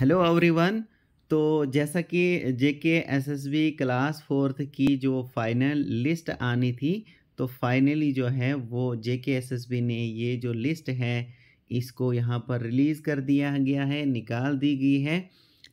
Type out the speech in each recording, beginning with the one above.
hello everyone तो जैसा कि J K S S B class fourth की जो फाइनल लिस्ट आनी थी तो फाइनली जो है वो जे के एस एस बी ने ये जो लिस्ट है इसको यहाँ पर रिलीज़ कर दिया गया है निकाल दी गई है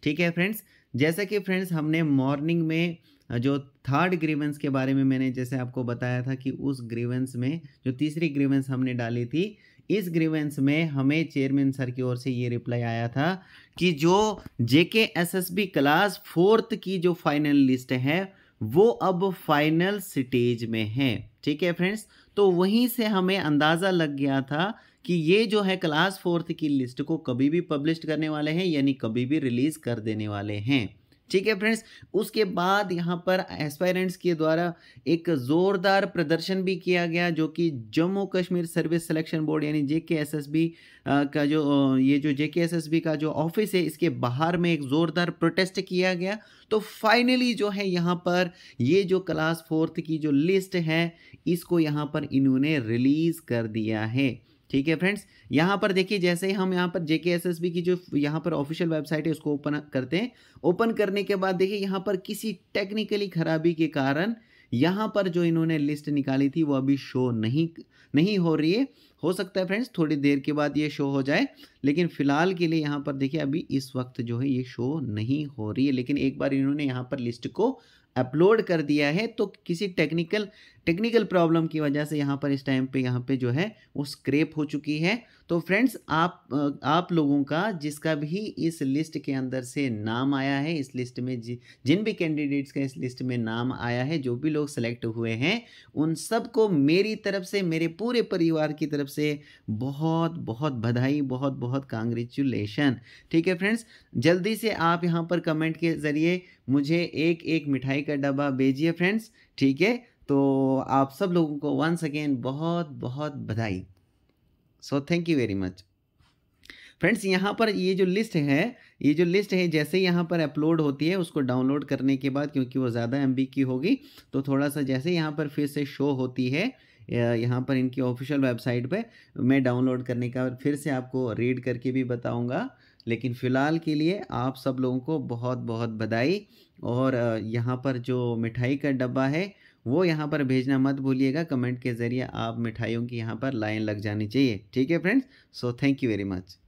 ठीक है फ्रेंड्स जैसा कि फ्रेंड्स हमने मॉर्निंग में जो थर्ड ग्रीवेंस के बारे में मैंने जैसे आपको बताया था कि उस ग्रीवेंस में जो तीसरी ग्रीवेंस हमने डाली थी इस ग्रीवेंस में हमें चेयरमैन सर की ओर से ये रिप्लाई आया था कि जो जेके एसएसबी क्लास फोर्थ की जो फाइनल लिस्ट है वो अब फाइनल स्टेज में है ठीक है फ्रेंड्स तो वहीं से हमें अंदाज़ा लग गया था कि ये जो है क्लास फोर्थ की लिस्ट को कभी भी पब्लिश करने वाले हैं यानी कभी भी रिलीज़ कर देने वाले हैं ठीक है फ्रेंड्स उसके बाद यहाँ पर एस्पायरेंट्स के द्वारा एक ज़ोरदार प्रदर्शन भी किया गया जो कि Jammu Kashmir service selection board यानी जे का जो ये जो जे का जो ऑफिस है इसके बाहर में एक ज़ोरदार प्रोटेस्ट किया गया तो फाइनली जो है यहाँ पर ये जो क्लास फोर्थ की जो लिस्ट है इसको यहाँ पर इन्होंने रिलीज़ कर दिया है ठीक है फ्रेंड्स यहाँ पर देखिए जैसे ही हम यहाँ पर बी की जो यहाँ पर ऑफिशियल वेबसाइट है उसको ओपन करते हैं ओपन करने के बाद देखिए यहाँ पर किसी टेक्निकली खराबी के कारण यहाँ पर जो इन्होंने लिस्ट निकाली थी वो अभी शो नहीं नहीं हो रही है हो सकता है फ्रेंड्स थोड़ी देर के बाद ये शो हो जाए लेकिन फ़िलहाल के लिए यहाँ पर देखिए अभी इस वक्त जो है ये शो नहीं हो रही है लेकिन एक बार इन्होंने यहाँ पर लिस्ट को अपलोड कर दिया है तो किसी टेक्निकल टेक्निकल प्रॉब्लम की वजह से यहाँ पर इस टाइम पे यहाँ पे जो है वो स्क्रेप हो चुकी है तो फ्रेंड्स आप आप लोगों का जिसका भी इस लिस्ट के अंदर से नाम आया है इस लिस्ट में जि, जिन भी कैंडिडेट्स का इस लिस्ट में नाम आया है जो भी लोग सेलेक्ट हुए हैं उन सबको मेरी तरफ से मेरे पूरे परिवार की तरफ से बहुत बहुत बधाई बहुत बहुत कांग्रेचुलेशन ठीक है फ्रेंड्स जल्दी से आप यहाँ पर कमेंट के ज़रिए मुझे एक एक मिठाई का डब्बा भेजिए फ्रेंड्स ठीक है तो आप सब लोगों को वंस अगेन बहुत बहुत बधाई so thank you very much friends यहाँ पर ये जो लिस्ट है ये जो लिस्ट है जैसे ही यहाँ पर अपलोड होती है उसको डाउनलोड करने के बाद क्योंकि वो ज़्यादा एम की होगी तो थोड़ा सा जैसे यहाँ पर फिर से शो होती है यहाँ पर इनकी ऑफिशियल वेबसाइट पे मैं डाउनलोड करने का फिर से आपको रीड करके भी बताऊँगा लेकिन फ़िलहाल के लिए आप सब लोगों को बहुत बहुत बधाई और यहाँ पर जो मिठाई का डब्बा है वो यहाँ पर भेजना मत भूलिएगा कमेंट के ज़रिए आप मिठाइयों की यहाँ पर लाइन लग जानी चाहिए ठीक है friends so thank you very much